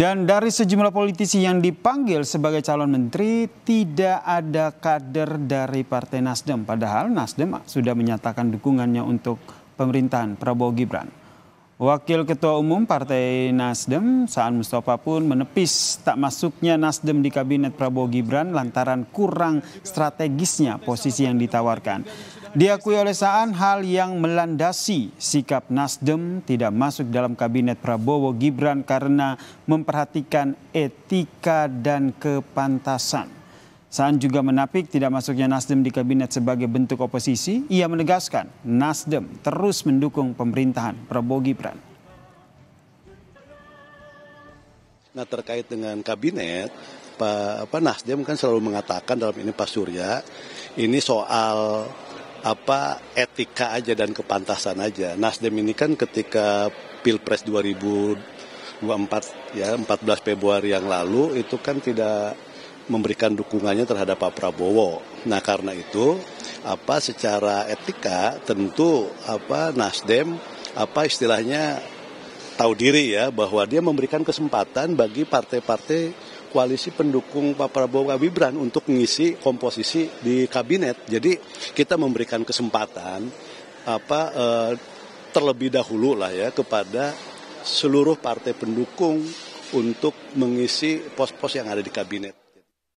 Dan dari sejumlah politisi yang dipanggil sebagai calon menteri, tidak ada kader dari Partai Nasdem. Padahal Nasdem sudah menyatakan dukungannya untuk pemerintahan Prabowo Gibran. Wakil Ketua Umum Partai Nasdem, Saan Mustafa pun menepis tak masuknya Nasdem di Kabinet Prabowo Gibran lantaran kurang strategisnya posisi yang ditawarkan. Diakui oleh Saan hal yang melandasi sikap Nasdem tidak masuk dalam kabinet Prabowo Gibran karena memperhatikan etika dan kepantasan. Saan juga menapik tidak masuknya Nasdem di kabinet sebagai bentuk oposisi. Ia menegaskan Nasdem terus mendukung pemerintahan Prabowo Gibran. Nah terkait dengan kabinet, Pak apa, Nasdem kan selalu mengatakan dalam ini Pak Surya, ini soal apa etika aja dan kepantasan aja. Nasdem ini kan ketika Pilpres 2024 ya 14 Februari yang lalu itu kan tidak memberikan dukungannya terhadap Pak Prabowo. Nah, karena itu apa secara etika tentu apa Nasdem apa istilahnya tahu diri ya bahwa dia memberikan kesempatan bagi partai-partai koalisi pendukung Pak Prabowo Gibran untuk mengisi komposisi di kabinet. Jadi kita memberikan kesempatan apa eh, terlebih dahulu lah ya kepada seluruh partai pendukung untuk mengisi pos-pos yang ada di kabinet.